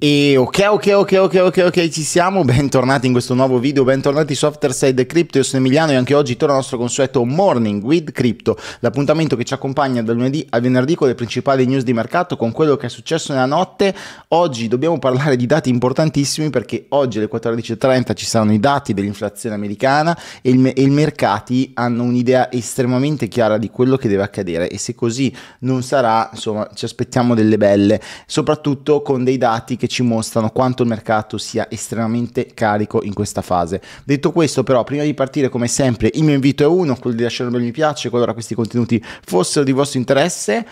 E ok, ok, ok, ok, ok, ok, ci siamo, bentornati in questo nuovo video, bentornati su Afterside Crypto, io sono Emiliano e anche oggi torna il nostro consueto Morning with Crypto, l'appuntamento che ci accompagna dal lunedì al venerdì con le principali news di mercato, con quello che è successo nella notte. Oggi dobbiamo parlare di dati importantissimi perché oggi alle 14.30 ci saranno i dati dell'inflazione americana e, il, e i mercati hanno un'idea estremamente chiara di quello che deve accadere e se così non sarà, insomma, ci aspettiamo delle belle, soprattutto con dei dati che ci mostrano quanto il mercato sia estremamente carico in questa fase. Detto questo però, prima di partire come sempre il mio invito è uno, quello di lasciare un bel mi piace, qualora questi contenuti fossero di vostro interesse,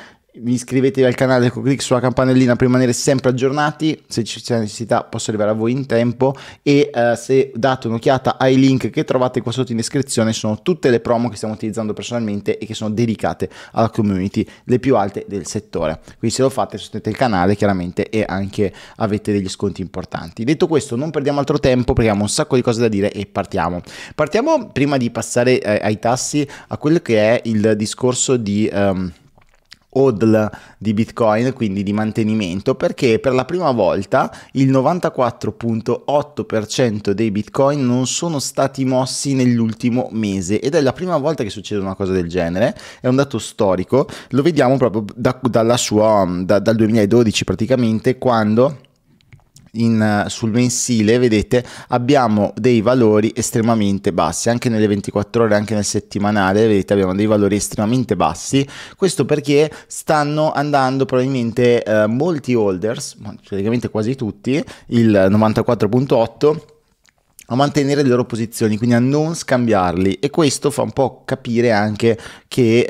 iscrivetevi al canale con ecco, clic sulla campanellina per rimanere sempre aggiornati, se ci sia necessità posso arrivare a voi in tempo e uh, se date un'occhiata ai link che trovate qua sotto in descrizione sono tutte le promo che stiamo utilizzando personalmente e che sono dedicate alla community, le più alte del settore. Quindi se lo fate sostenete il canale chiaramente e anche avete degli sconti importanti. Detto questo non perdiamo altro tempo perché abbiamo un sacco di cose da dire e partiamo. Partiamo prima di passare eh, ai tassi a quello che è il discorso di... Um, hodl di Bitcoin, quindi di mantenimento, perché per la prima volta il 94.8% dei Bitcoin non sono stati mossi nell'ultimo mese ed è la prima volta che succede una cosa del genere, è un dato storico, lo vediamo proprio da, dalla sua, da, dal 2012 praticamente quando in, eh, sul mensile, vedete, abbiamo dei valori estremamente bassi, anche nelle 24 ore, anche nel settimanale, vedete, abbiamo dei valori estremamente bassi. Questo perché stanno andando probabilmente eh, molti holders, praticamente quasi tutti, il 94.8 a mantenere le loro posizioni, quindi a non scambiarli e questo fa un po' capire anche che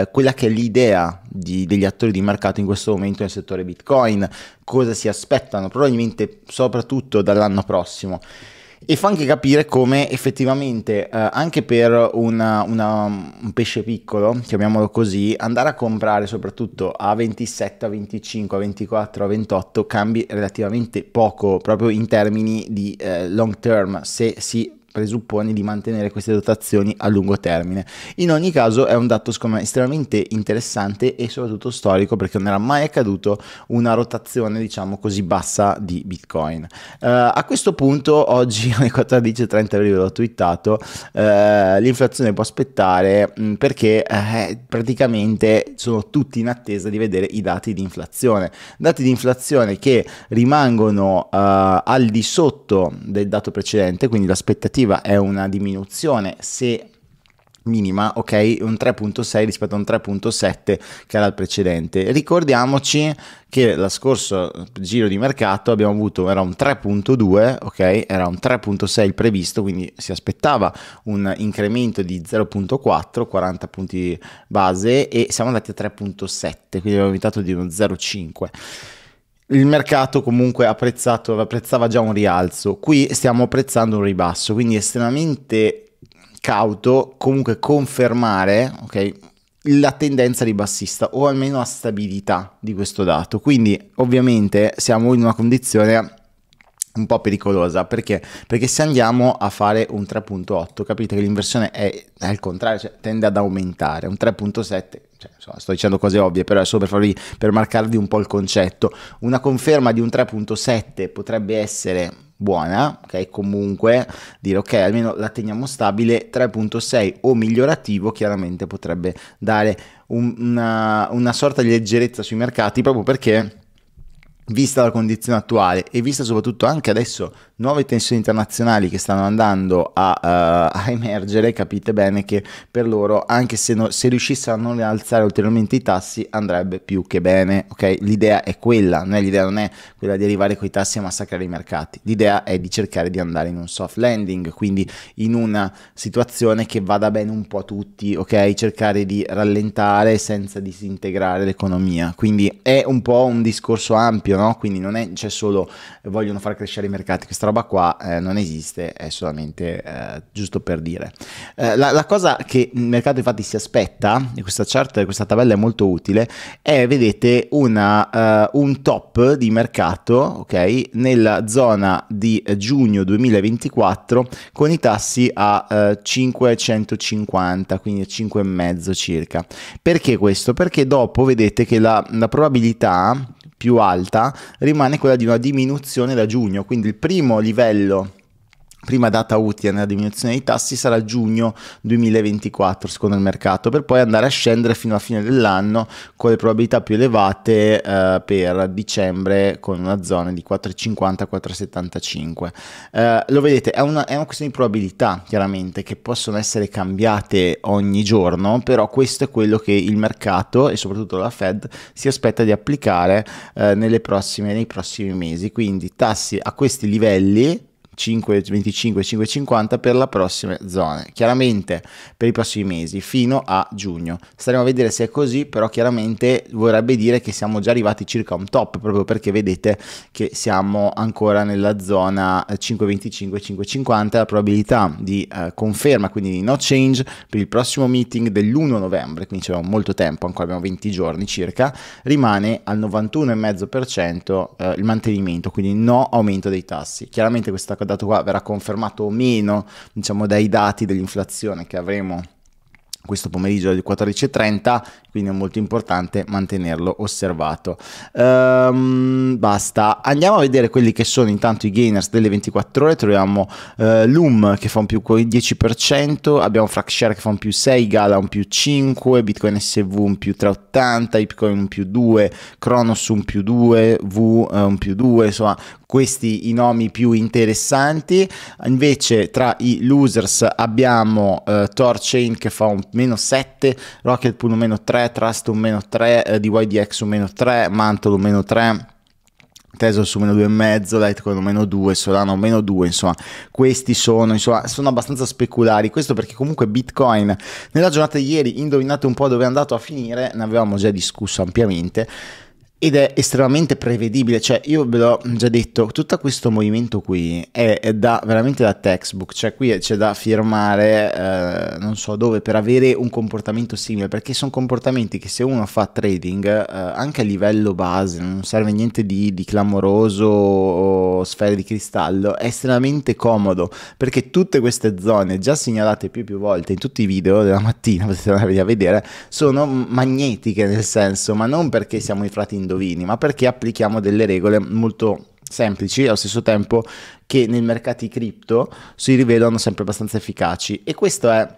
eh, quella che è l'idea di, degli attori di mercato in questo momento nel settore Bitcoin, cosa si aspettano probabilmente soprattutto dall'anno prossimo e fa anche capire come effettivamente eh, anche per una, una, un pesce piccolo, chiamiamolo così, andare a comprare soprattutto a 27, a 25, a 24, a 28 cambi relativamente poco proprio in termini di eh, long term se si presuppone di mantenere queste dotazioni a lungo termine. In ogni caso è un dato secondo me estremamente interessante e soprattutto storico perché non era mai accaduto una rotazione diciamo così bassa di Bitcoin. Uh, a questo punto oggi alle 14.30 ve l'ho twittato, uh, l'inflazione può aspettare mh, mm, perché eh, praticamente sono tutti in attesa di vedere i dati di inflazione. Dati di inflazione che rimangono uh, al di sotto del dato precedente, quindi l'aspettativa negativa è una diminuzione, se minima, ok? Un 3.6 rispetto a un 3.7 che era il precedente. Ricordiamoci che lo scorso giro di mercato abbiamo avuto, era un 3.2, ok? Era un 3.6 il previsto, quindi si aspettava un incremento di 0.4, 40 punti base e siamo andati a 3.7, quindi abbiamo aumentato di uno 0.5 il mercato comunque apprezzato, apprezzava già un rialzo, qui stiamo apprezzando un ribasso, quindi estremamente cauto comunque confermare okay, la tendenza ribassista o almeno la stabilità di questo dato. Quindi ovviamente siamo in una condizione un po' pericolosa perché? perché se andiamo a fare un 3.8 capite che l'inversione è, è al contrario cioè, tende ad aumentare un 3.7 cioè, insomma, sto dicendo cose ovvie però è solo per, farvi, per marcarvi un po' il concetto una conferma di un 3.7 potrebbe essere buona ok comunque dire ok almeno la teniamo stabile 3.6 o migliorativo chiaramente potrebbe dare un, una, una sorta di leggerezza sui mercati proprio perché vista la condizione attuale e vista soprattutto anche adesso nuove tensioni internazionali che stanno andando a, uh, a emergere, capite bene che per loro, anche se, no, se riuscissero a non alzare ulteriormente i tassi, andrebbe più che bene. Ok, l'idea è quella, non è, l'idea non è quella di arrivare con i tassi a massacrare i mercati, l'idea è di cercare di andare in un soft landing, quindi in una situazione che vada bene un po' a tutti, ok, cercare di rallentare senza disintegrare l'economia. Quindi è un po' un discorso ampio studio, no? quindi non è, c'è solo vogliono far crescere i mercati, questa roba qua eh, non esiste, è solamente eh, giusto per dire. Eh, la, la, cosa che il mercato infatti si aspetta, e questa chart, questa tabella è molto utile, è vedete una, uh, un top di mercato ok, nella zona di giugno 2024 con i tassi a uh, eh, 550, quindi a 5,5 circa. Perché questo? Perché dopo vedete che la, la probabilità più alta rimane quella di una diminuzione da giugno, quindi il primo livello prima data utile nella diminuzione dei tassi sarà giugno 2024 secondo il mercato per poi andare a scendere fino alla fine dell'anno con le probabilità più elevate eh, per dicembre con una zona di 4,50-4,75 eh, lo vedete è una, è una, questione di probabilità chiaramente che possono essere cambiate ogni giorno però questo è quello che il mercato e soprattutto la Fed si aspetta di applicare eh, prossime, nei prossimi mesi quindi tassi a questi livelli 5,25, 5,50 per le prossime zone, chiaramente per i prossimi mesi fino a giugno. Staremo a vedere se è così, però chiaramente vorrebbe dire che siamo già arrivati circa a un top, proprio perché vedete che siamo ancora nella zona 5,25, eh, 5,50, la probabilità di eh, conferma, quindi di no change per il prossimo meeting dell'1 novembre, quindi abbiamo molto tempo, ancora abbiamo 20 giorni circa, rimane al 91,5% eh, il mantenimento, quindi no aumento dei tassi. Chiaramente questa cosa dato qua verrà confermato o meno diciamo, dai dati dell'inflazione che avremo questo pomeriggio alle 14.30, quindi è molto importante mantenerlo osservato. Um, basta, andiamo a vedere quelli che sono intanto i gainers delle 24 ore, troviamo uh, eh, LUM che fa un più 10%, abbiamo Fraxshare che fa un più 6, Gala un più 5, Bitcoin SV un più 3,80, Bitcoin un più 2, Kronos un più 2, V eh, un più 2, insomma questi i nomi più interessanti. Invece tra i losers abbiamo eh, Torchain che fa un meno 7, Rocketpool un meno 3, Trust un meno 3, eh, DYDX un meno 3, Mantle un meno 3. Tesla su meno 2,5, Litecoin meno 2, Solano meno 2, insomma questi sono, insomma, sono abbastanza speculari, questo perché comunque Bitcoin nella giornata di ieri, indovinate un po' dove è andato a finire, ne avevamo già discusso ampiamente, ed è estremamente prevedibile, cioè io ve l'ho già detto, tutto questo movimento qui è, è da, veramente da textbook, cioè qui c'è da firmare eh, non so dove per avere un comportamento simile, perché sono comportamenti che se uno fa trading eh, anche a livello base, non serve niente di, di clamoroso o sfere di cristallo, è estremamente comodo, perché tutte queste zone già segnalate più e più volte in tutti i video della mattina, potete andare a vedere, sono magnetiche nel senso, ma non perché siamo infratti in indovini, ma perché applichiamo delle regole molto semplici e allo stesso tempo che nei mercati cripto si rivelano sempre abbastanza efficaci. E questo è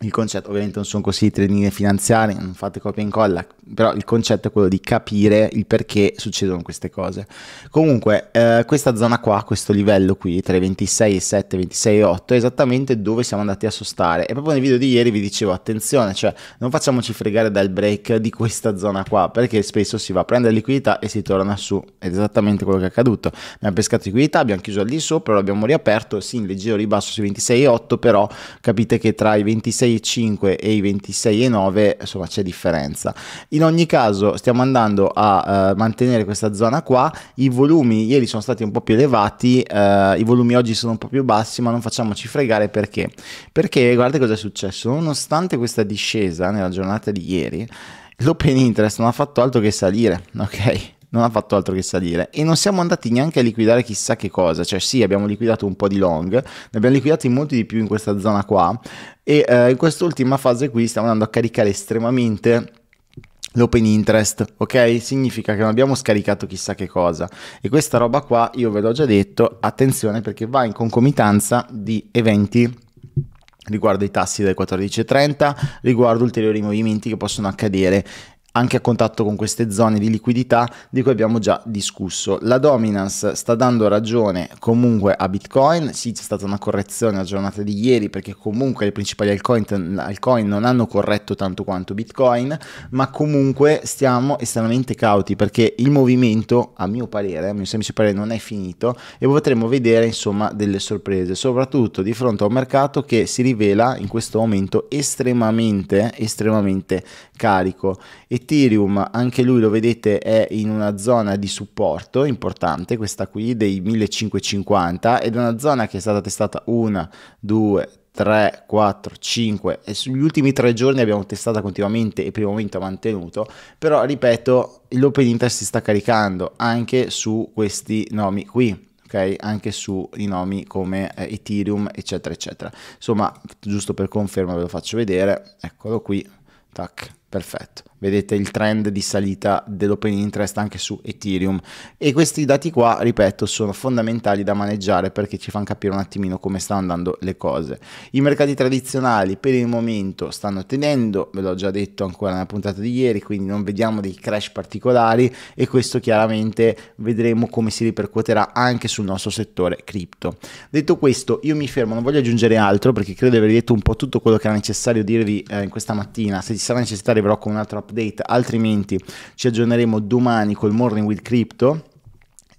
il concetto, ovviamente non sono così i trading finanziari, non fate copia e incolla, però il concetto è quello di capire il perché succedono queste cose. Comunque, eh, questa zona qua, questo livello qui, tra i 26 e 7, 26 e 8, è esattamente dove siamo andati a sostare. E proprio nel video di ieri vi dicevo, attenzione, cioè non facciamoci fregare dal break di questa zona qua, perché spesso si va a prendere liquidità e si torna su. Ed è esattamente quello che è accaduto. Abbiamo pescato liquidità, abbiamo chiuso al di sopra, l'abbiamo riaperto, sì, in leggero ribasso sui 26 e 8, però capite che tra i 26 e 5 e i 26 e 9, insomma, c'è differenza. In ogni caso stiamo andando a uh, mantenere questa zona qua, i volumi ieri sono stati un po' più elevati, uh, i volumi oggi sono un po' più bassi, ma non facciamoci fregare perché? Perché guardate cosa è successo, nonostante questa discesa nella giornata di ieri, l'open interest non ha fatto altro che salire, ok? non ha fatto altro che salire e non siamo andati neanche a liquidare chissà che cosa, cioè sì abbiamo liquidato un po' di long, ne abbiamo liquidati molti di più in questa zona qua e eh, in quest'ultima fase qui stiamo andando a caricare estremamente l'open interest, ok? Significa che non abbiamo scaricato chissà che cosa. E questa roba qua, io ve l'ho già detto, attenzione perché va in concomitanza di eventi riguardo i tassi delle 14.30, riguardo ulteriori movimenti che possono accadere anche a contatto con queste zone di liquidità di cui abbiamo già discusso. La dominance sta dando ragione comunque a Bitcoin, sì c'è stata una correzione la giornata di ieri perché comunque le principali altcoin, altcoin non hanno corretto tanto quanto Bitcoin, ma comunque stiamo estremamente cauti perché il movimento a mio parere, a mio semplice parere non è finito e potremo vedere insomma delle sorprese, soprattutto di fronte a un mercato che si rivela in questo momento estremamente estremamente carico e Ethereum anche lui lo vedete è in una zona di supporto importante, questa qui dei 1550 ed è una zona che è stata testata 1, 2, 3, 4, 5 e sugli ultimi tre giorni abbiamo testata continuamente e per il momento ha mantenuto, però ripeto l'open interest si sta caricando anche su questi nomi qui. Okay? anche sui nomi come eh, Ethereum eccetera eccetera insomma giusto per conferma ve lo faccio vedere eccolo qui tac Perfetto, vedete il trend di salita dell'open interest anche su Ethereum e questi dati qua, ripeto, sono fondamentali da maneggiare perché ci fanno capire un attimino come stanno andando le cose. I mercati tradizionali per il momento stanno tenendo, ve l'ho già detto ancora nella puntata di ieri, quindi non vediamo dei crash particolari e questo chiaramente vedremo come si ripercuoterà anche sul nostro settore cripto. Detto questo, io mi fermo, non voglio aggiungere altro perché credo di aver detto un po' tutto quello che era necessario dirvi eh, in questa mattina, se ci sarà necessità arriverò con un altro update, altrimenti ci aggiorneremo domani col Morning with Crypto.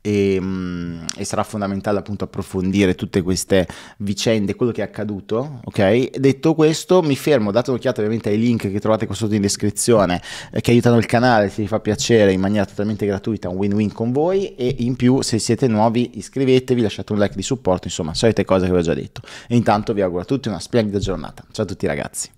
E, mm, e, sarà fondamentale appunto approfondire tutte queste vicende, quello che è accaduto, ok? Detto questo, mi fermo, date un'occhiata ovviamente ai link che trovate qua sotto in descrizione, eh, che aiutano il canale, se vi fa piacere, in maniera totalmente gratuita, un win-win con voi e in più se siete nuovi iscrivetevi, lasciate un like di supporto, insomma, solite cose che vi ho già detto. E intanto vi auguro a tutti una splendida giornata. Ciao a tutti ragazzi.